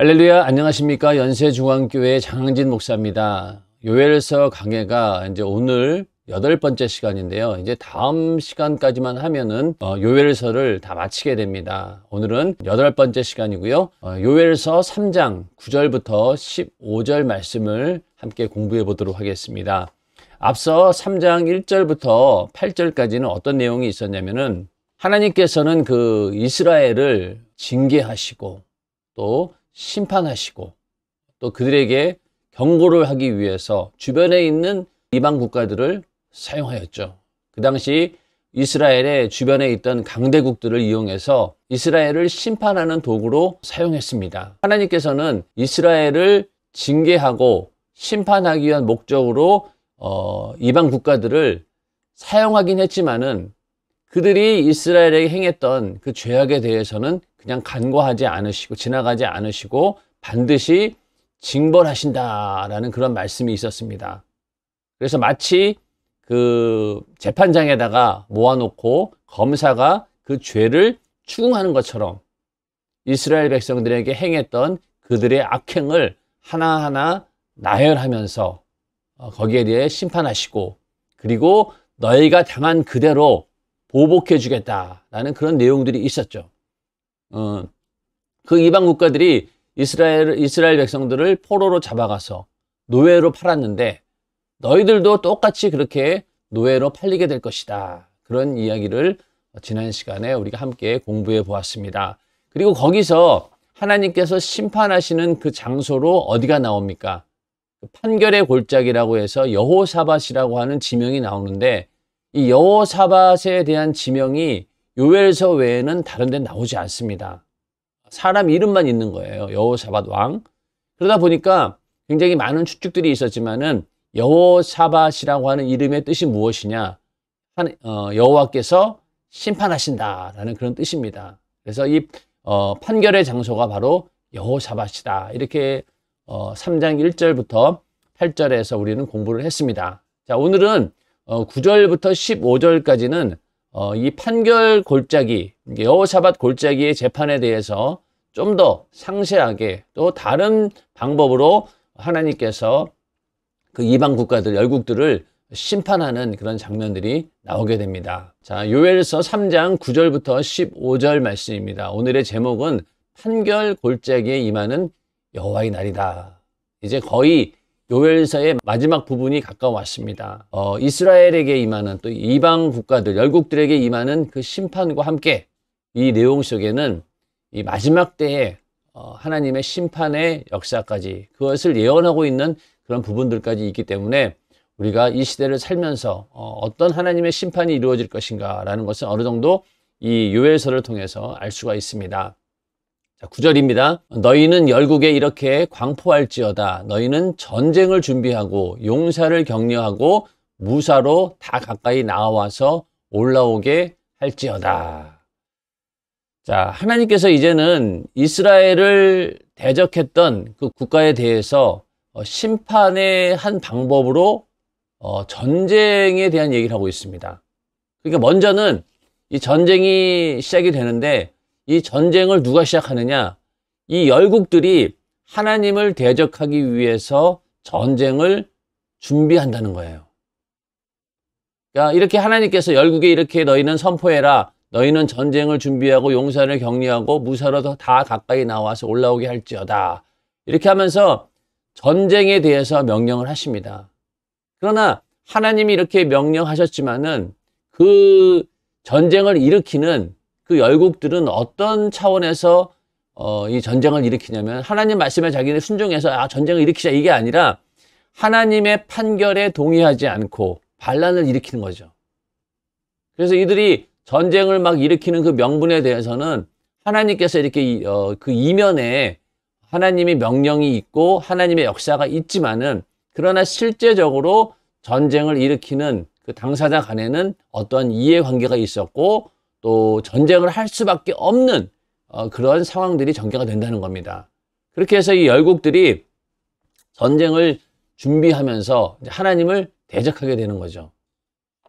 할렐루야 안녕하십니까 연세중앙교회 장항진 목사입니다 요엘서 강해가 이제 오늘 여덟 번째 시간인데요 이제 다음 시간까지만 하면은 어, 요엘서를 다 마치게 됩니다 오늘은 여덟 번째 시간이고요 어, 요엘서 3장 9절부터 15절 말씀을 함께 공부해 보도록 하겠습니다 앞서 3장 1절부터 8절까지는 어떤 내용이 있었냐면은 하나님께서는 그 이스라엘을 징계하시고 또 심판하시고 또 그들에게 경고를 하기 위해서 주변에 있는 이방 국가들을 사용하였죠. 그 당시 이스라엘의 주변에 있던 강대국들을 이용해서 이스라엘을 심판하는 도구로 사용했습니다. 하나님께서는 이스라엘을 징계하고 심판하기 위한 목적으로 어, 이방 국가들을 사용하긴 했지만은 그들이 이스라엘에게 행했던 그 죄악에 대해서는 그냥 간과하지 않으시고 지나가지 않으시고 반드시 징벌하신다라는 그런 말씀이 있었습니다. 그래서 마치 그 재판장에다가 모아놓고 검사가 그 죄를 추궁하는 것처럼 이스라엘 백성들에게 행했던 그들의 악행을 하나하나 나열하면서 어, 거기에 대해 심판하시고 그리고 너희가 당한 그대로 보복해 주겠다라는 그런 내용들이 있었죠. 어, 그 이방 국가들이 이스라엘, 이스라엘 백성들을 포로로 잡아가서 노예로 팔았는데 너희들도 똑같이 그렇게 노예로 팔리게 될 것이다. 그런 이야기를 지난 시간에 우리가 함께 공부해 보았습니다. 그리고 거기서 하나님께서 심판하시는 그 장소로 어디가 나옵니까? 판결의 골짜기라고 해서 여호사밭이라고 하는 지명이 나오는데 이여호사밭에 대한 지명이 요엘서 외에는 다른 데 나오지 않습니다. 사람 이름만 있는 거예요. 여호사밭 왕. 그러다 보니까 굉장히 많은 추측들이 있었지만은 여호사밭이라고 하는 이름의 뜻이 무엇이냐? 어, 여호와께서 심판하신다라는 그런 뜻입니다. 그래서 이 어, 판결의 장소가 바로 여호사밭이다 이렇게 어, 3장 1절부터 8절에서 우리는 공부를 했습니다. 자, 오늘은 어, 9절부터 15절까지는 어, 이 판결 골짜기, 여호사밧 골짜기의 재판에 대해서 좀 더 상세하게 또 다른 방법으로 하나님께서 그 이방 국가들, 열국들을 심판하는 그런 장면들이 나오게 됩니다. 자, 요엘서 3장 9절부터 15절 말씀입니다. 오늘의 제목은 판결 골짜기에 임하는 여호와의 날이다. 이제 거의 요엘서의 마지막 부분이 가까워 왔습니다. 어, 이스라엘에게 임하는 또 이방 국가들, 열국들에게 임하는 그 심판과 함께 이 내용 속에는 이 마지막 때에 어, 하나님의 심판의 역사까지 그것을 예언하고 있는 그런 부분들까지 있기 때문에 우리가 이 시대를 살면서 어, 어떤 하나님의 심판이 이루어질 것인가라는 것은 어느 정도 이 요엘서를 통해서 알 수가 있습니다. 자, 9절입니다. 너희는 열국에 이렇게 광포할지어다. 너희는 전쟁을 준비하고 용사를 격려하고 무사로 다 가까이 나와서 올라오게 할지어다. 자, 하나님께서 이제는 이스라엘을 대적했던 그 국가에 대해서 어, 심판의 한 방법으로 어, 전쟁에 대한 얘기를 하고 있습니다. 그러니까 먼저는 이 전쟁이 시작이 되는데 이 전쟁을 누가 시작하느냐? 이 열국들이 하나님을 대적하기 위해서 전쟁을 준비한다는 거예요. 그러니까 이렇게 하나님께서 열국에 이렇게 너희는 선포해라. 너희는 전쟁을 준비하고 용사를 격리하고 무사로 다 가까이 나와서 올라오게 할지어다. 이렇게 하면서 전쟁에 대해서 명령을 하십니다. 그러나 하나님이 이렇게 명령하셨지만은 그 전쟁을 일으키는 그 열국들은 어떤 차원에서 어, 이 전쟁을 일으키냐면 하나님 말씀에 자기는 순종해서 아 전쟁을 일으키자 이게 아니라 하나님의 판결에 동의하지 않고 반란을 일으키는 거죠. 그래서 이들이 전쟁을 막 일으키는 그 명분에 대해서는 하나님께서 이렇게 어, 그 이면에 하나님의 명령이 있고 하나님의 역사가 있지만은 그러나 실제적으로 전쟁을 일으키는 그 당사자 간에는 어떠한 이해관계가 있었고 또 전쟁을 할 수밖에 없는 어, 그런 상황들이 전개가 된다는 겁니다. 그렇게 해서 이 열국들이 전쟁을 준비하면서 하나님을 대적하게 되는 거죠.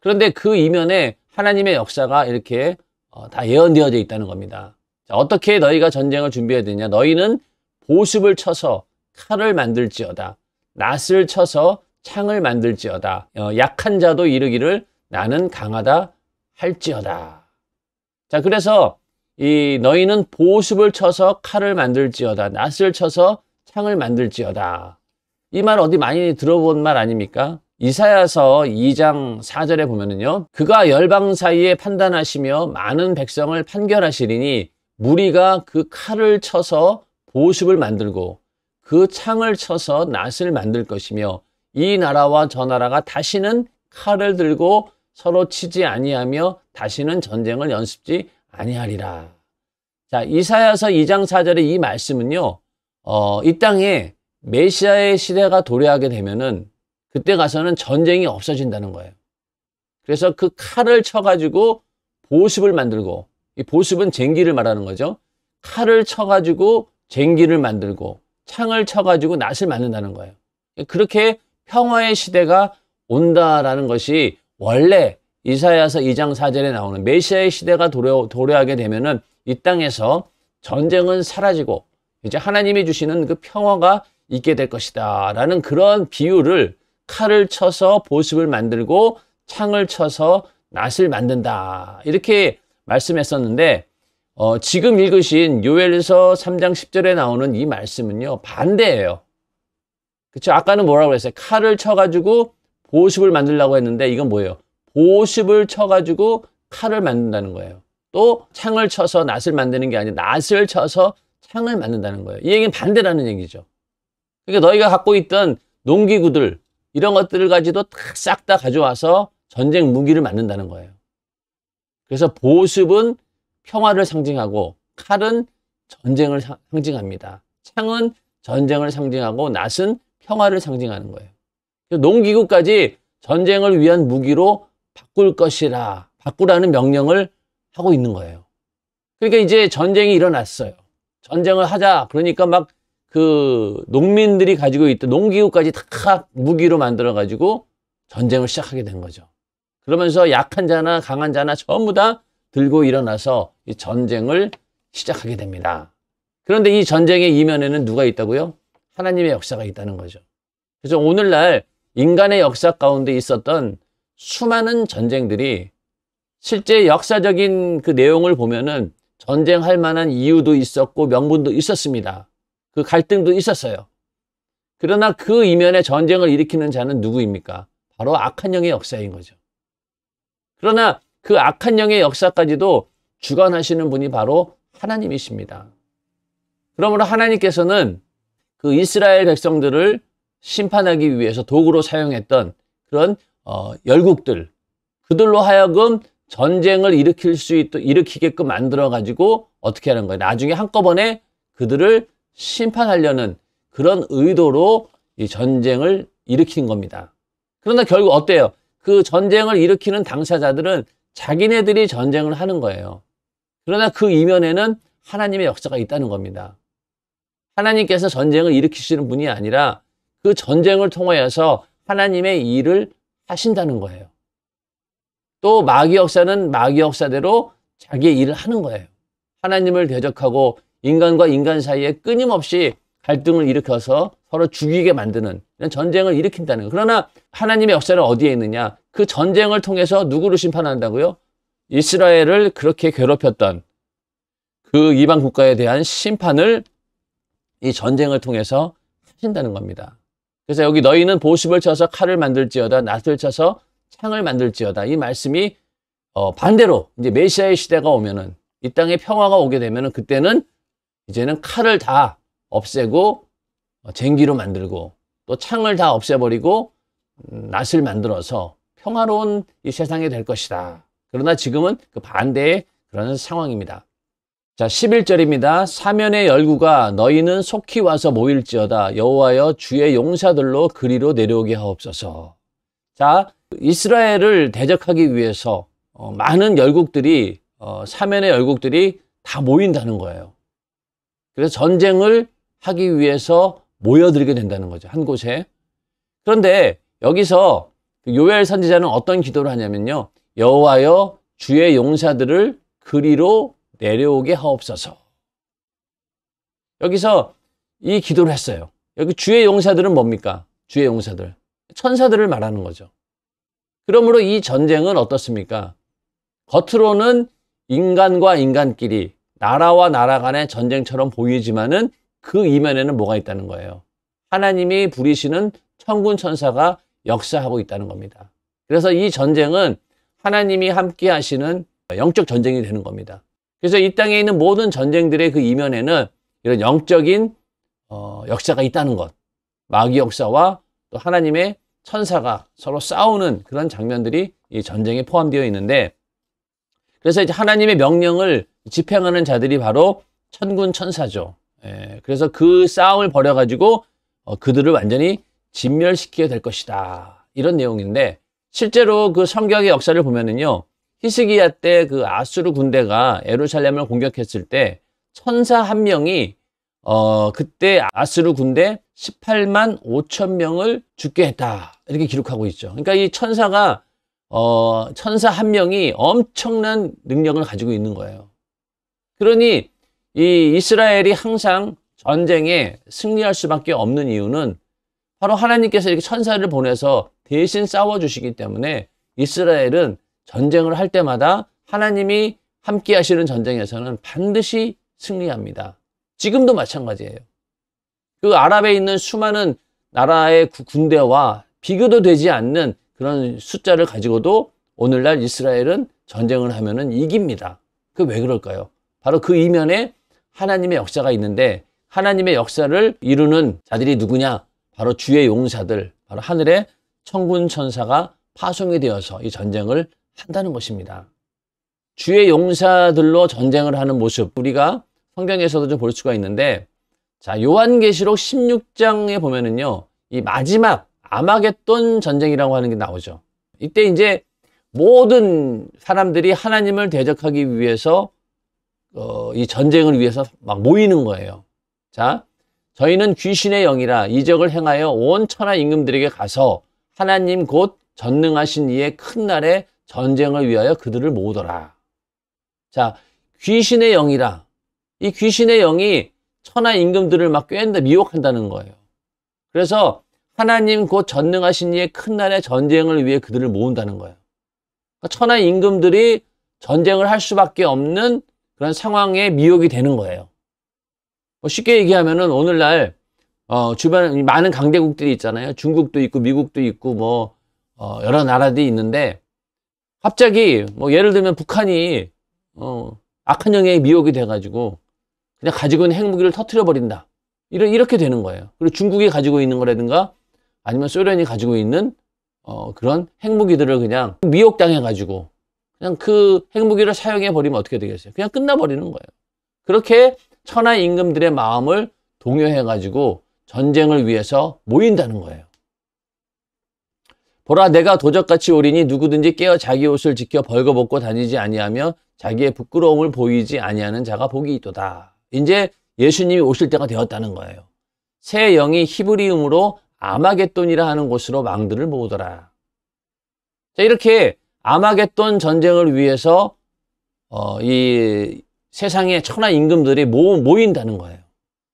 그런데 그 이면에 하나님의 역사가 이렇게 어, 다 예언되어져 있다는 겁니다. 자, 어떻게 너희가 전쟁을 준비해야 되냐? 너희는 보습을 쳐서 칼을 만들지어다. 낫을 쳐서 창을 만들지어다. 어, 약한 자도 이르기를 나는 강하다 할지어다. 자, 그래서 이 너희는 보습을 쳐서 칼을 만들지어다. 낫을 쳐서 창을 만들지어다. 이 말 어디 많이 들어본 말 아닙니까? 이사야서 2장 4절에 보면은요. 그가 열방 사이에 판단하시며 많은 백성을 판결하시리니 무리가 그 칼을 쳐서 보습을 만들고 그 창을 쳐서 낫을 만들 것이며 이 나라와 저 나라가 다시는 칼을 들고 서로 치지 아니하며 다시는 전쟁을 연습지 아니하리라. 자, 이사야서 2장 4절의 이 말씀은요. 어, 이 땅에 메시아의 시대가 도래하게 되면은 그때 가서는 전쟁이 없어진다는 거예요. 그래서 그 칼을 쳐가지고 보습을 만들고 이 보습은 쟁기를 말하는 거죠. 칼을 쳐가지고 쟁기를 만들고 창을 쳐가지고 낫을 만든다는 거예요. 그렇게 평화의 시대가 온다라는 것이 원래 이사야서 2장 4절에 나오는 메시아의 시대가 도래, 도래하게 되면은 이 땅에서 전쟁은 사라지고 이제 하나님이 주시는 그 평화가 있게 될 것이다. 라는 그런 비유를 칼을 쳐서 보습을 만들고 창을 쳐서 낫을 만든다. 이렇게 말씀했었는데, 어, 지금 읽으신 요엘서 3장 10절에 나오는 이 말씀은요, 반대예요. 그쵸? 아까는 뭐라고 그랬어요? 칼을 쳐가지고 보호십을 만들려고 했는데 이건 뭐예요? 보호십을 쳐가지고 칼을 만든다는 거예요. 또 창을 쳐서 낫을 만드는 게 아니라 낫을 쳐서 창을 만든다는 거예요. 이 얘기는 반대라는 얘기죠. 그러니까 너희가 갖고 있던 농기구들 이런 것들을 가지고 싹다 가져와서 전쟁 무기를 만든다는 거예요. 그래서 보습은 평화를 상징하고 칼은 전쟁을 상징합니다. 창은 전쟁을 상징하고 낫은 평화를 상징하는 거예요. 농기구까지 전쟁을 위한 무기로 바꿀 것이라 바꾸라는 명령을 하고 있는 거예요. 그러니까 이제 전쟁이 일어났어요. 전쟁을 하자. 그러니까 막 그 농민들이 가지고 있던 농기구까지 다 무기로 만들어 가지고 전쟁을 시작하게 된 거죠. 그러면서 약한 자나 강한 자나 전부 다 들고 일어나서 이 전쟁을 시작하게 됩니다. 그런데 이 전쟁의 이면에는 누가 있다고요? 하나님의 역사가 있다는 거죠. 그래서 오늘날 인간의 역사 가운데 있었던 수많은 전쟁들이 실제 역사적인 그 내용을 보면은 전쟁할 만한 이유도 있었고 명분도 있었습니다. 그 갈등도 있었어요. 그러나 그 이면에 전쟁을 일으키는 자는 누구입니까? 바로 악한 영의 역사인 거죠. 그러나 그 악한 영의 역사까지도 주관하시는 분이 바로 하나님이십니다. 그러므로 하나님께서는 그 이스라엘 백성들을 심판하기 위해서 도구로 사용했던 그런 어, 열국들 그들로 하여금 전쟁을 일으킬 수 있도 일으키게끔 만들어 가지고 어떻게 하는 거예요? 나중에 한꺼번에 그들을 심판하려는 그런 의도로 이 전쟁을 일으킨 겁니다. 그러나 결국 어때요? 그 전쟁을 일으키는 당사자들은 자기네들이 전쟁을 하는 거예요. 그러나 그 이면에는 하나님의 역사가 있다는 겁니다. 하나님께서 전쟁을 일으키시는 분이 아니라 그 전쟁을 통하여서 하나님의 일을 하신다는 거예요. 또 마귀 역사는 마귀 역사대로 자기의 일을 하는 거예요. 하나님을 대적하고 인간과 인간 사이에 끊임없이 갈등을 일으켜서 서로 죽이게 만드는 전쟁을 일으킨다는 거예요. 그러나 하나님의 역사는 어디에 있느냐? 그 전쟁을 통해서 누구를 심판한다고요? 이스라엘을 그렇게 괴롭혔던 그 이방 국가에 대한 심판을 이 전쟁을 통해서 하신다는 겁니다. 그래서 여기 너희는 보습을 쳐서 칼을 만들지어다 낫을 쳐서 창을 만들지어다 이 말씀이 어 반대로 이제 메시아의 시대가 오면은 이 땅에 평화가 오게 되면은 그때는 이제는 칼을 다 없애고 어, 쟁기로 만들고 또 창을 다 없애버리고 음, 낫을 만들어서 평화로운 이 세상이 될 것이다. 그러나 지금은 그 반대의 그런 상황입니다. 자 11절입니다. 사면의 열구가 너희는 속히 와서 모일지어다 여호와여 주의 용사들로 그리로 내려오게 하옵소서. 자 이스라엘을 대적하기 위해서 어, 많은 열국들이 어, 사면의 열국들이 다 모인다는 거예요. 그래서 전쟁을 하기 위해서 모여들게 된다는 거죠. 한 곳에. 그런데 여기서 그 요엘 선지자는 어떤 기도를 하냐면요. 여호와여 주의 용사들을 그리로 내려오게 하옵소서. 여기서 이 기도를 했어요. 여기 주의 용사들은 뭡니까? 주의 용사들. 천사들을 말하는 거죠. 그러므로 이 전쟁은 어떻습니까? 겉으로는 인간과 인간끼리, 나라와 나라 간의 전쟁처럼 보이지만은 그 이면에는 뭐가 있다는 거예요. 하나님이 부리시는 천군 천사가 역사하고 있다는 겁니다. 그래서 이 전쟁은 하나님이 함께 하시는 영적 전쟁이 되는 겁니다. 그래서 이 땅에 있는 모든 전쟁들의 그 이면에는 이런 영적인 어, 역사가 있다는 것. 마귀 역사와 또 하나님의 천사가 서로 싸우는 그런 장면들이 이 전쟁에 포함되어 있는데 그래서 이제 하나님의 명령을 집행하는 자들이 바로 천군 천사죠. 예, 그래서 그 싸움을 벌여가지고 어, 그들을 완전히 진멸시키게 될 것이다. 이런 내용인데 실제로 그 성경의 역사를 보면은요. 히스기야 때 그 아수르 군대가 에루살렘을 공격했을 때 천사 한 명이 어 그때 아수르 군대 18만 5천 명을 죽게 했다 이렇게 기록하고 있죠. 그러니까 이 천사가 어 천사 한 명이 엄청난 능력을 가지고 있는 거예요. 그러니 이 이스라엘이 항상 전쟁에 승리할 수밖에 없는 이유는 바로 하나님께서 이렇게 천사를 보내서 대신 싸워 주시기 때문에 이스라엘은 전쟁을 할 때마다 하나님이 함께 하시는 전쟁에서는 반드시 승리합니다. 지금도 마찬가지예요. 그 아랍에 있는 수많은 나라의 군대와 비교도 되지 않는 그런 숫자를 가지고도 오늘날 이스라엘은 전쟁을 하면은 이깁니다. 그 왜 그럴까요? 바로 그 이면에 하나님의 역사가 있는데 하나님의 역사를 이루는 자들이 누구냐? 바로 주의 용사들, 바로 하늘의 천군 천사가 파송이 되어서 이 전쟁을 한다는 것입니다. 주의 용사들로 전쟁을 하는 모습 우리가 성경에서도 좀 볼 수가 있는데 자 요한계시록 16장에 보면은요 이 마지막 아마겟돈 전쟁이라고 하는 게 나오죠. 이때 이제 모든 사람들이 하나님을 대적하기 위해서 어, 이 전쟁을 위해서 막 모이는 거예요. 자, 저희는 귀신의 영이라 이적을 행하여 온 천하 임금들에게 가서 하나님 곧 전능하신 이의 큰 날에 전쟁을 위하여 그들을 모으더라. 자, 귀신의 영이라. 이 귀신의 영이 천하 임금들을 막 꿰는다, 미혹한다는 거예요. 그래서 하나님 곧 전능하신 이의 큰 날의 전쟁을 위해 그들을 모은다는 거예요. 그러니까 천하 임금들이 전쟁을 할 수밖에 없는 그런 상황에 미혹이 되는 거예요. 뭐 쉽게 얘기하면은 오늘날 어, 주변 많은 강대국들이 있잖아요. 중국도 있고 미국도 있고 뭐 어, 여러 나라들이 있는데 갑자기 뭐 예를 들면 북한이 어, 악한 영향에 미혹이 돼가지고 그냥 가지고 있는 핵무기를 터트려 버린다. 이런 이렇게 되는 거예요. 그리고 중국이 가지고 있는 거라든가 아니면 소련이 가지고 있는 어, 그런 핵무기들을 그냥 미혹당해가지고 그냥 그 핵무기를 사용해 버리면 어떻게 되겠어요? 그냥 끝나버리는 거예요. 그렇게 천하 임금들의 마음을 동요해가지고 전쟁을 위해서 모인다는 거예요. 보라 내가 도적같이 오리니 누구든지 깨어 자기 옷을 지켜 벌거벗고 다니지 아니하며 자기의 부끄러움을 보이지 아니하는 자가 복이 있도다. 이제 예수님이 오실 때가 되었다는 거예요. 새 영이 히브리음으로 아마겟돈이라 하는 곳으로 망들을 모으더라. 자, 이렇게 아마겟돈 전쟁을 위해서 어, 이 세상의 천하 임금들이 모, 모인다는 거예요.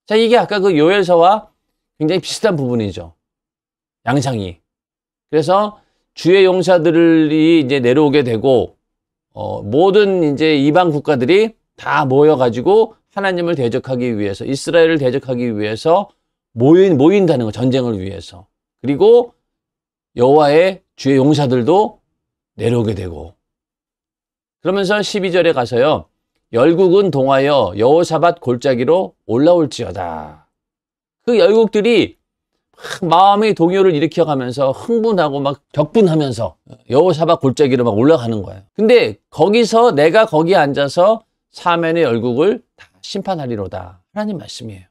자, 이게 아까 그 요엘서와 굉장히 비슷한 부분이죠. 양상이. 그래서 주의 용사들이 이제 내려오게 되고 어, 모든 이제 이방 국가들이 다 모여가지고 하나님을 대적하기 위해서 이스라엘을 대적하기 위해서 모인 모인다는 거 전쟁을 위해서 그리고 여호와의 주의 용사들도 내려오게 되고 그러면서 12절에 가서요 열국은 동하여 여호사밭 골짜기로 올라올지어다 그 열국들이 마음의 동요를 일으켜 가면서 흥분하고 막 격분하면서 여호사박 골짜기로 막 올라가는 거예요. 근데 거기서 내가 거기 앉아서 사면의 열국을 다 심판하리로다. 하나님 말씀이에요.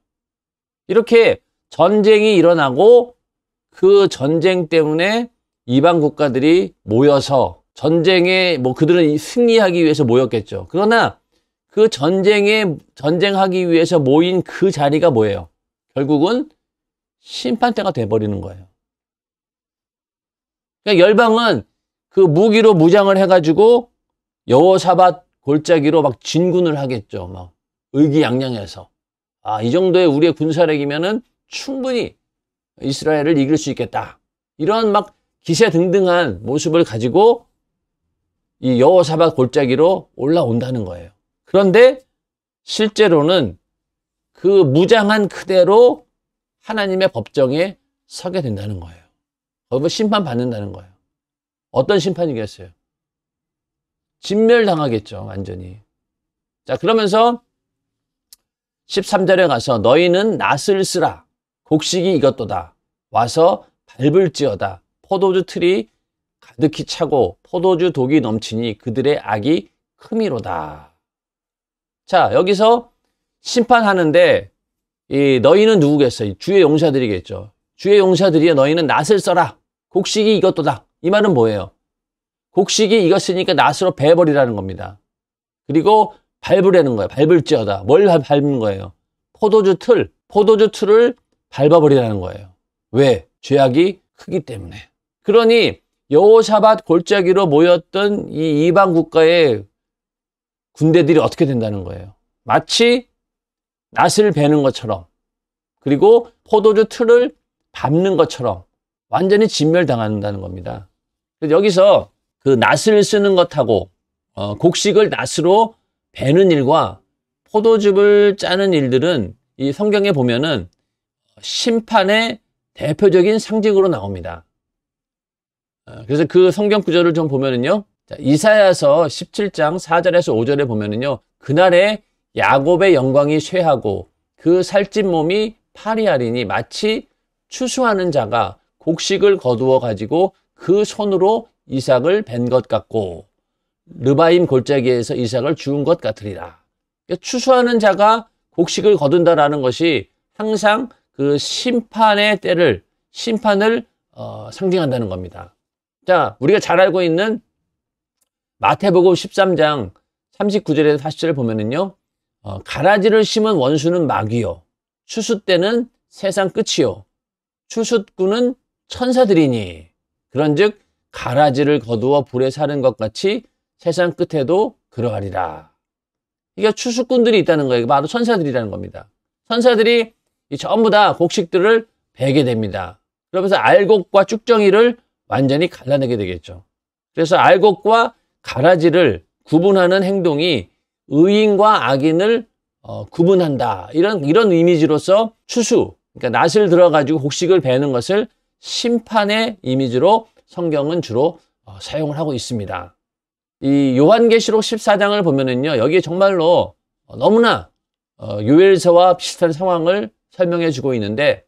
이렇게 전쟁이 일어나고 그 전쟁 때문에 이방 국가들이 모여서 전쟁에 뭐 그들은 승리하기 위해서 모였겠죠. 그러나 그 전쟁에 전쟁하기 위해서 모인 그 자리가 뭐예요? 결국은 심판대가 돼버리는 거예요. 그러니까 열방은 그 무기로 무장을 해가지고 여호사밧 골짜기로 막 진군을 하겠죠. 막 의기양양해서. 아, 이 정도의 우리의 군사력이면은 충분히 이스라엘을 이길 수 있겠다. 이런 막 기세등등한 모습을 가지고 이 여호사밧 골짜기로 올라온다는 거예요. 그런데 실제로는 그 무장한 그대로 하나님의 법정에 서게 된다는 거예요. 거기서 심판받는다는 거예요. 어떤 심판이겠어요? 진멸당하겠죠, 완전히. 자, 그러면서 13절에 가서 너희는 낫을 쓰라. 곡식이 이것도다. 와서 밟을지어다. 포도주 틀이 가득히 차고 포도주 독이 넘치니 그들의 악이 크미로다. 자, 여기서 심판하는데 이 너희는 누구겠어요? 주의 용사들이겠죠. 주의 용사들이여 너희는 낫을 써라. 곡식이 이것도다. 이 말은 뭐예요? 곡식이 이것으니까 낫으로 베버리라는 겁니다. 그리고 밟으라는 거예요. 밟을지어다. 뭘 밟는 거예요? 포도주 틀, 포도주 틀을 밟아버리라는 거예요. 왜? 죄악이 크기 때문에. 그러니 여호사밭 골짜기로 모였던 이 이방 국가의 군대들이 어떻게 된다는 거예요? 마치 낫을 베는 것처럼 그리고 포도주 틀을 밟는 것처럼 완전히 진멸당한다는 겁니다. 여기서 그 낫을 쓰는 것하고 어, 곡식을 낫으로 베는 일과 포도즙을 짜는 일들은 이 성경에 보면은 심판의 대표적인 상징으로 나옵니다. 어, 그래서 그 성경 구절을 좀 보면은요. 이사야서 17장 4절에서 5절에 보면은요. 그날에 야곱의 영광이 쇠하고 그 살찐 몸이 파리하리니 마치 추수하는 자가 곡식을 거두어 가지고 그 손으로 이삭을 벤 것 같고 르바임 골짜기에서 이삭을 주운 것 같으리라. 그러니까 추수하는 자가 곡식을 거둔다라는 것이 항상 그 심판의 때를 심판을 어, 상징한다는 겁니다. 자, 우리가 잘 알고 있는 마태복음 13장 39절에서 40절을 보면은요. 어, 가라지를 심은 원수는 마귀요. 추수 때는 세상 끝이요. 추수꾼은 천사들이니. 그런즉 가라지를 거두어 불에 사는 것 같이 세상 끝에도 그러하리라. 이게 추수꾼들이 있다는 거예요. 바로 천사들이라는 겁니다. 천사들이 전부 다 곡식들을 베게 됩니다. 그러면서 알곡과 쭉정이를 완전히 갈라내게 되겠죠. 그래서 알곡과 가라지를 구분하는 행동이 의인과 악인을 어, 구분한다. 이런 이런 이미지로서 추수, 그러니까 낫을 들어가지고 곡식을 베는 것을 심판의 이미지로 성경은 주로 어, 사용을 하고 있습니다. 이 요한계시록 14장을 보면은요, 여기에 정말로 어, 너무나 어, 요엘서와 비슷한 상황을 설명해 주고 있는데,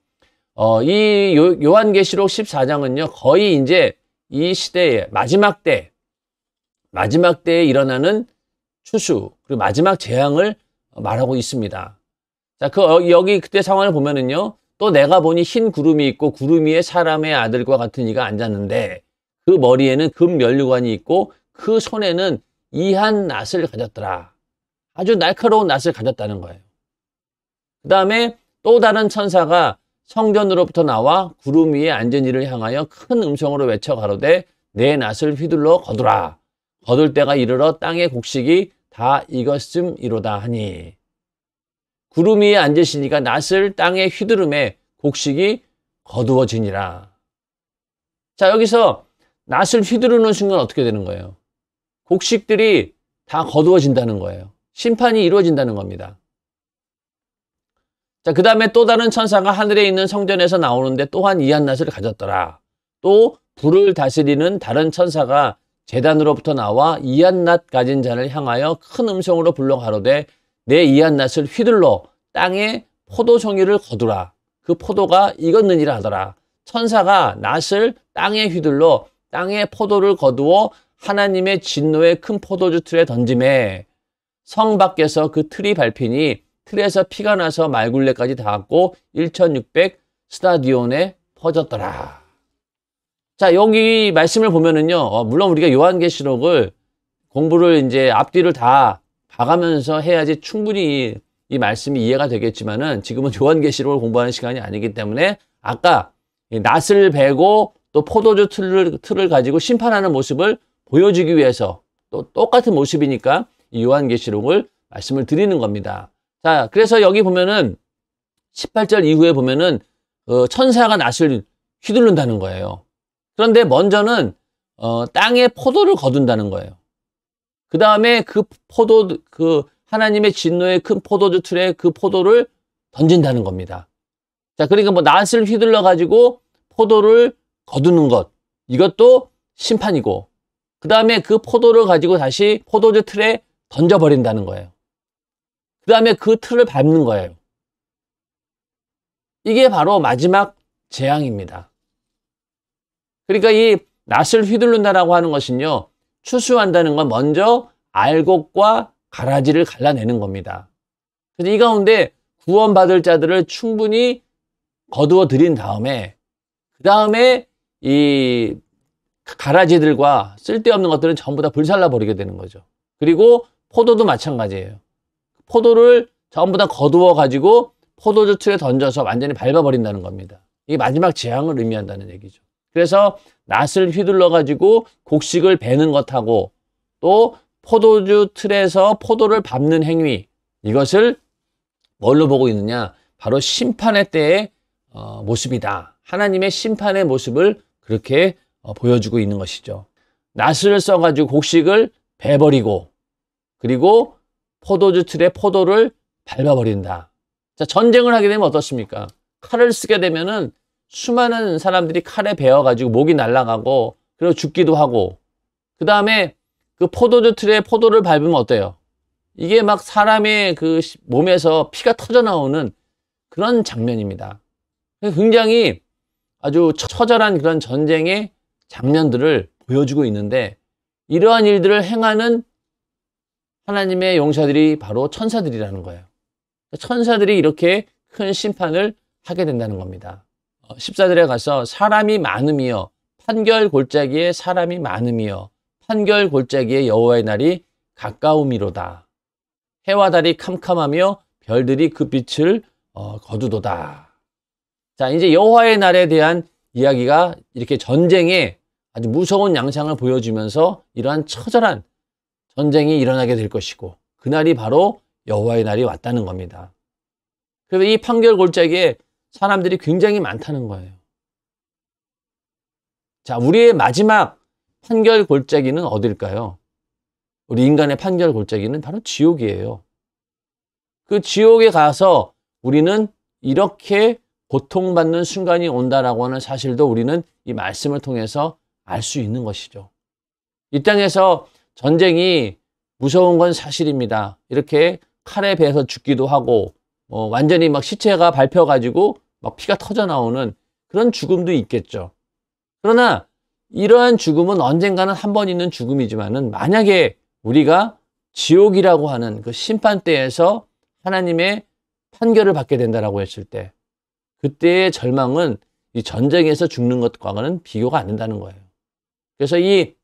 어, 이 요, 한계시록 14장은요, 거의 이제 이 시대의 마지막 때, 마지막 때에 일어나는 추수, 그리고 마지막 재앙을 말하고 있습니다. 자, 그 어, 여기 그때 상황을 보면은요. 또 내가 보니 흰 구름이 있고 구름 위에 사람의 아들과 같은 이가 앉았는데 그 머리에는 금 면류관이 있고 그 손에는 이한 낫을 가졌더라. 아주 날카로운 낫을 가졌다는 거예요. 그 다음에 또 다른 천사가 성전으로부터 나와 구름 위에 앉은 이를 향하여 큰 음성으로 외쳐 가로되 내 낫을 휘둘러 거두라. 거둘 때가 이르러 땅의 곡식이 다 이것쯤 이로다 하니 구름 위에 앉으시니까 낫을 땅에 휘두름에 곡식이 거두어지니라. 자 여기서 낫을 휘두르는 순간 어떻게 되는 거예요? 곡식들이 다 거두어진다는 거예요. 심판이 이루어진다는 겁니다. 자, 그 다음에 또 다른 천사가 하늘에 있는 성전에서 나오는데 또한 이한 낫을 가졌더라. 또 불을 다스리는 다른 천사가 재단으로부터 나와 이안낫 가진 자를 향하여 큰 음성으로 불러 가로되 내이안낫을 휘둘러 땅에 포도 송이를 거두라 그 포도가 익었느니라 하더라 천사가 낫을 땅에 휘둘러 땅에 포도를 거두어 하나님의 진노의 큰 포도주 틀에 던짐해성 밖에서 그 틀이 밟히니 틀에서 피가 나서 말굴레까지 닿았고 1600 스타디온에 퍼졌더라. 자, 여기 말씀을 보면은요. 어, 물론 우리가 요한계시록을 공부를 이제 앞뒤를 다 봐가면서 해야지 충분히 이 말씀이 이해가 되겠지만은 지금은 요한계시록을 공부하는 시간이 아니기 때문에 아까 낫을 베고 또 포도주 틀을, 틀을 가지고 심판하는 모습을 보여주기 위해서 또 똑같은 모습이니까 이 요한계시록을 말씀을 드리는 겁니다. 자, 그래서 여기 보면은 18절 이후에 보면은 어, 천사가 낫을 휘두른다는 거예요. 그런데 먼저는 어, 땅에 포도를 거둔다는 거예요. 그 다음에 그 포도, 그 하나님의 진노의 큰 포도주 틀에 그 포도를 던진다는 겁니다. 자, 그러니까 뭐 낫을 휘둘러 가지고 포도를 거두는 것. 이것도 심판이고, 그 다음에 그 포도를 가지고 다시 포도주 틀에 던져버린다는 거예요. 그 다음에 그 틀을 밟는 거예요. 이게 바로 마지막 재앙입니다. 그러니까 이 낫을 휘둘른다라고 하는 것은요. 추수한다는 건 먼저 알곡과 가라지를 갈라내는 겁니다. 그래서 이 가운데 구원받을 자들을 충분히 거두어 들인 다음에 그 다음에 이 가라지들과 쓸데없는 것들은 전부 다 불살라 버리게 되는 거죠. 그리고 포도도 마찬가지예요. 포도를 전부 다 거두어 가지고 포도주 틀에 던져서 완전히 밟아버린다는 겁니다. 이게 마지막 재앙을 의미한다는 얘기죠. 그래서 낫을 휘둘러 가지고 곡식을 베는 것하고 또 포도주 틀에서 포도를 밟는 행위 이것을 뭘로 보고 있느냐 바로 심판의 때의 어, 모습이다 하나님의 심판의 모습을 그렇게 어, 보여주고 있는 것이죠 낫을 써가지고 곡식을 베버리고 그리고 포도주 틀에 포도를 밟아버린다 자 전쟁을 하게 되면 어떻습니까 칼을 쓰게 되면은 수많은 사람들이 칼에 베어가지고 목이 날아가고 그리고 죽기도 하고 그 다음에 그 포도주 틀에 포도를 밟으면 어때요? 이게 막 사람의 그 몸에서 피가 터져 나오는 그런 장면입니다. 굉장히 아주 처절한 그런 전쟁의 장면들을 보여주고 있는데 이러한 일들을 행하는 하나님의 용사들이 바로 천사들이라는 거예요. 천사들이 이렇게 큰 심판을 하게 된다는 겁니다. 14절에 어, 가서 사람이 많음이여 판결 골짜기에 사람이 많음이여 판결 골짜기에 여호와의 날이 가까움이로다. 해와 달이 캄캄하며 별들이 그 빛을 어, 거두도다. 자, 이제 여호와의 날에 대한 이야기가 이렇게 전쟁에 아주 무서운 양상을 보여주면서 이러한 처절한 전쟁이 일어나게 될 것이고 그날이 바로 여호와의 날이 왔다는 겁니다. 그래서 이 판결 골짜기에 사람들이 굉장히 많다는 거예요. 자, 우리의 마지막 판결 골짜기는 어딜까요? 우리 인간의 판결 골짜기는 바로 지옥이에요. 그 지옥에 가서 우리는 이렇게 고통받는 순간이 온다라고 하는 사실도 우리는 이 말씀을 통해서 알 수 있는 것이죠. 이 땅에서 전쟁이 무서운 건 사실입니다. 이렇게 칼에 베서 죽기도 하고 어, 완전히 막 시체가 밟혀가지고 막 피가 터져 나오는 그런 죽음도 있겠죠. 그러나 이러한 죽음은 언젠가는 한 번 있는 죽음이지만은 만약에 우리가 지옥이라고 하는 그 심판대에서 하나님의 판결을 받게 된다라고 했을 때 그때의 절망은 이 전쟁에서 죽는 것과는 비교가 안 된다는 거예요. 그래서 이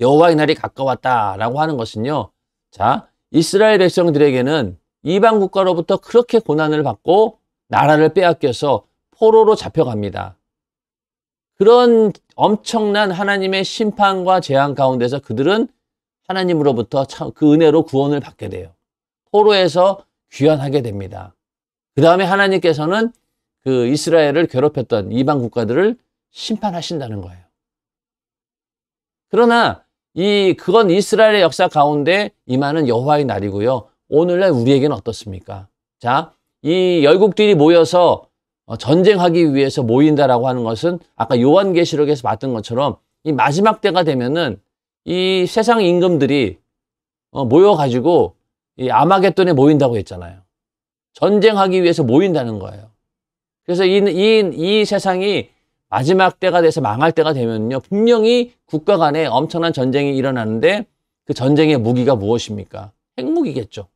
여호와의 날이 가까웠다라고 하는 것은요. 자, 이스라엘 백성들에게는 이방 국가로부터 그렇게 고난을 받고 나라를 빼앗겨서 포로로 잡혀갑니다. 그런 엄청난 하나님의 심판과 재앙 가운데서 그들은 하나님으로부터 그 은혜로 구원을 받게 돼요. 포로에서 귀환하게 됩니다. 그 다음에 하나님께서는 그 이스라엘을 괴롭혔던 이방 국가들을 심판하신다는 거예요. 그러나 이 그건 이스라엘의 역사 가운데 임하는 여호와의 날이고요. 오늘날 우리에게는 어떻습니까? 자, 이 열국들이 모여서 어, 전쟁하기 위해서 모인다라고 하는 것은 아까 요한계시록에서 봤던 것처럼 이 마지막 때가 되면은 이 세상 임금들이 어, 모여가지고 이 아마겟돈에 모인다고 했잖아요. 전쟁하기 위해서 모인다는 거예요. 그래서 이, 이, 이 세상이 마지막 때가 돼서 망할 때가 되면요. 분명히 국가 간에 엄청난 전쟁이 일어나는데 그 전쟁의 무기가 무엇입니까? 핵무기겠죠.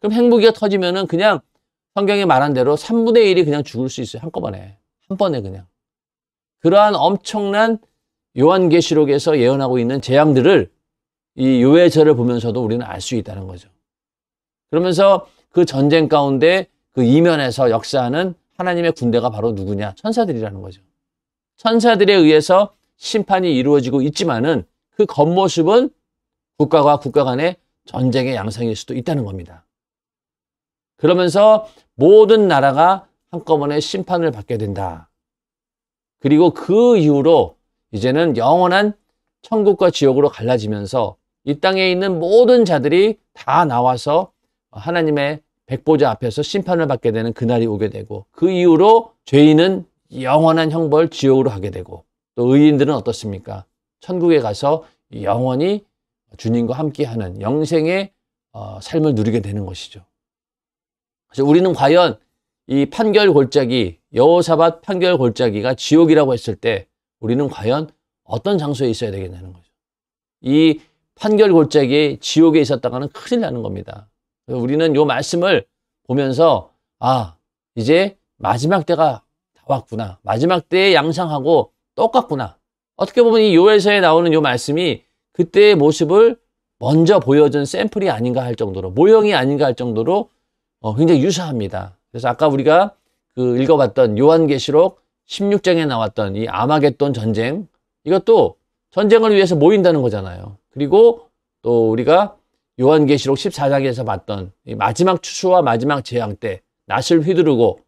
그럼 핵무기가 터지면은 그냥 성경에 말한 대로 3분의 1이 그냥 죽을 수 있어요. 한꺼번에. 한 번에 그냥. 그러한 엄청난 요한계시록에서 예언하고 있는 재앙들을 이 요해절을 보면서도 우리는 알 수 있다는 거죠. 그러면서 그 전쟁 가운데 그 이면에서 역사하는 하나님의 군대가 바로 누구냐? 천사들이라는 거죠. 천사들에 의해서 심판이 이루어지고 있지만은 그 겉모습은 국가와 국가 간의 전쟁의 양상일 수도 있다는 겁니다. 그러면서 모든 나라가 한꺼번에 심판을 받게 된다. 그리고 그 이후로 이제는 영원한 천국과 지옥으로 갈라지면서 이 땅에 있는 모든 자들이 다 나와서 하나님의 백보좌 앞에서 심판을 받게 되는 그날이 오게 되고 그 이후로 죄인은 영원한 형벌 지옥으로 가게 되고 또 의인들은 어떻습니까? 천국에 가서 영원히 주님과 함께하는 영생의 어, 삶을 누리게 되는 것이죠. 그래서 우리는 과연 이 판결 골짜기, 여호사밭 판결 골짜기가 지옥이라고 했을 때 우리는 과연 어떤 장소에 있어야 되겠냐는 거죠. 이 판결 골짜기 지옥에 있었다가는 큰일 나는 겁니다. 그래서 우리는 이 말씀을 보면서 아, 이제 마지막 때가 다 왔구나. 마지막 때의 양상하고 똑같구나. 어떻게 보면 이요에서에 나오는 요 말씀이 그때의 모습을 먼저 보여준 샘플이 아닌가 할 정도로 모형이 아닌가 할 정도로 어, 굉장히 유사합니다. 그래서 아까 우리가 그 읽어봤던 요한계시록 16장에 나왔던 이 아마겟돈 전쟁 이것도 전쟁을 위해서 모인다는 거잖아요. 그리고 또 우리가 요한계시록 14장에서 봤던 마지막 추수와 마지막 재앙 때 낫을 휘두르고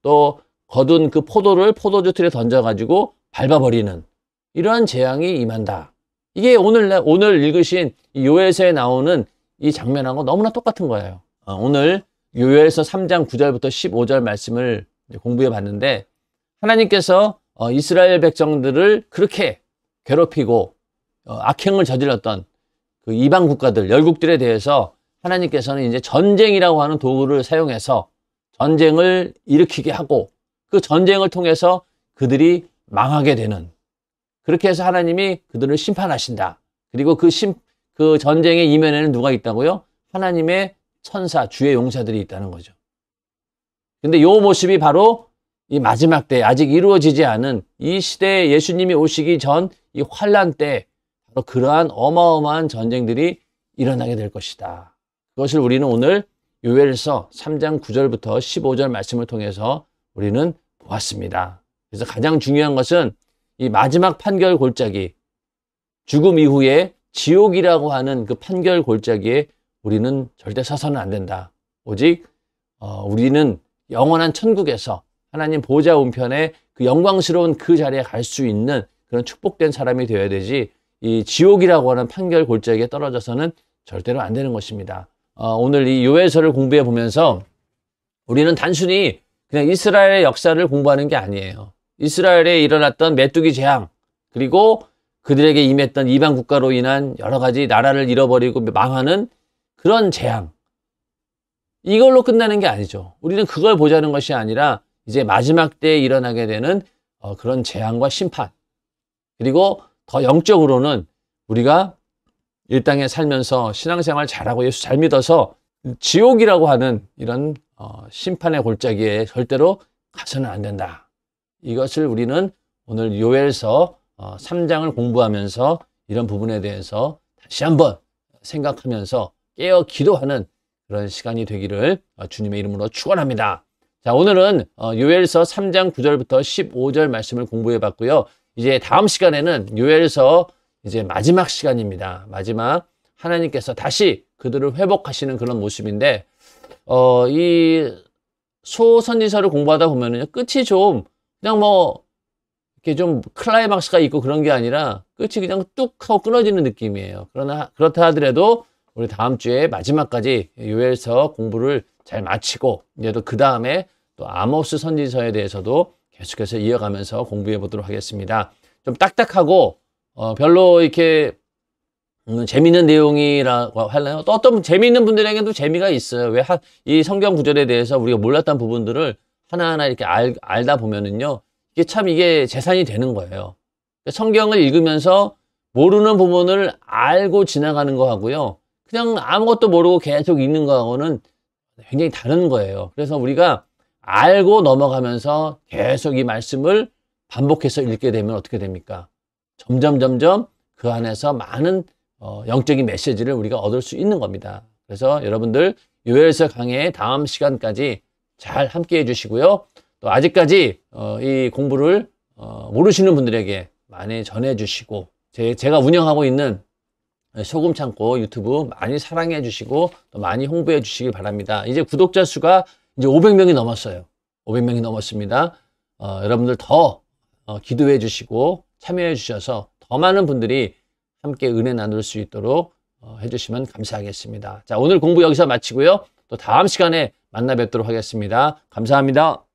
또 거둔 그 포도를 포도주 틀에 던져가지고 밟아버리는 이러한 재앙이 임한다. 이게 오늘, 오늘 읽으신 요에서에 나오는 이 장면하고 너무나 똑같은 거예요. 어, 오늘 요에서 3장 9절부터 15절 말씀을 공부해 봤는데 하나님께서 어, 이스라엘 백성들을 그렇게 괴롭히고 어, 악행을 저질렀던 그 이방 국가들, 열국들에 대해서 하나님께서는 이제 전쟁이라고 하는 도구를 사용해서 전쟁을 일으키게 하고 그 전쟁을 통해서 그들이 망하게 되는 그렇게 해서 하나님이 그들을 심판하신다. 그리고 그 심, 그 전쟁의 이면에는 누가 있다고요? 하나님의 천사, 주의 용사들이 있다는 거죠. 근데 요 모습이 바로 이 마지막 때, 아직 이루어지지 않은 이 시대에 예수님이 오시기 전 이 환란 때 바로 그러한 어마어마한 전쟁들이 일어나게 될 것이다. 그것을 우리는 오늘 요엘서 3장 9절부터 15절 말씀을 통해서 우리는 보았습니다. 그래서 가장 중요한 것은 이 마지막 판결 골짜기, 죽음 이후에 지옥이라고 하는 그 판결 골짜기에 우리는 절대 서서는 안 된다. 오직 어, 우리는 영원한 천국에서 하나님 보좌 우편에 그 영광스러운 그 자리에 갈 수 있는 그런 축복된 사람이 되어야 되지 이 지옥이라고 하는 판결 골짜기에 떨어져서는 절대로 안 되는 것입니다. 어, 오늘 이 요엘서를 공부해 보면서 우리는 단순히 그냥 이스라엘의 역사를 공부하는 게 아니에요. 이스라엘에 일어났던 메뚜기 재앙 그리고 그들에게 임했던 이방 국가로 인한 여러 가지 나라를 잃어버리고 망하는 그런 재앙. 이걸로 끝나는 게 아니죠. 우리는 그걸 보자는 것이 아니라 이제 마지막 때에 일어나게 되는 어, 그런 재앙과 심판. 그리고 더 영적으로는 우리가 일당에 살면서 신앙생활 잘하고 예수 잘 믿어서 지옥이라고 하는 이런 어, 심판의 골짜기에 절대로 가서는 안 된다. 이것을 우리는 오늘 요엘서 어, 3장을 공부하면서 이런 부분에 대해서 다시 한번 생각하면서 깨어 기도하는 그런 시간이 되기를 어, 주님의 이름으로 축원합니다. 자, 오늘은 어, 요엘서 3장 9절부터 15절 말씀을 공부해 봤고요. 이제 다음 시간에는 요엘서 이제 마지막 시간입니다. 마지막 하나님께서 다시 그들을 회복하시는 그런 모습인데 어, 이 소선지서를 공부하다 보면은요. 끝이 좀 그냥 뭐 이렇게 좀 클라이막스가 있고 그런 게 아니라 끝이 그냥 뚝 하고 끊어지는 느낌이에요. 그러나 그렇다 하더라도 우리 다음 주에 마지막까지 요엘서 공부를 잘 마치고 이제 또그 다음에 또 아모스 선지서에 대해서도 계속해서 이어가면서 공부해 보도록 하겠습니다. 좀 딱딱하고 어, 별로 이렇게 음, 재미있는 내용이라고 할래요또 어떤 재미있는 분들에게도 재미가 있어요. 왜 이 성경 구절에 대해서 우리가 몰랐던 부분들을 하나하나 이렇게 알, 알다 보면은요. 이게 참 이게 재산이 되는 거예요. 성경을 읽으면서 모르는 부분을 알고 지나가는 거 하고요. 그냥 아무것도 모르고 계속 있는 거하고는 굉장히 다른 거예요. 그래서 우리가 알고 넘어가면서 계속 이 말씀을 반복해서 읽게 되면 어떻게 됩니까? 점점 점점 그 안에서 많은 어, 영적인 메시지를 우리가 얻을 수 있는 겁니다. 그래서 여러분들 요엘서 강의 다음 시간까지 잘 함께해 주시고요. 또 아직까지 어, 이 공부를 어, 모르시는 분들에게 많이 전해 주시고 제가 운영하고 있는 예, 소금 창고 유튜브 많이 사랑해 주시고 또 많이 홍보해 주시길 바랍니다. 이제 구독자 수가 이제 500명이 넘었어요. 500명이 넘었습니다. 어, 여러분들 더 어, 기도해 주시고 참여해 주셔서 더 많은 분들이 함께 은혜 나눌 수 있도록 어, 해주시면 감사하겠습니다. 자, 오늘 공부 여기서 마치고요. 또 다음 시간에 만나 뵙도록 하겠습니다. 감사합니다.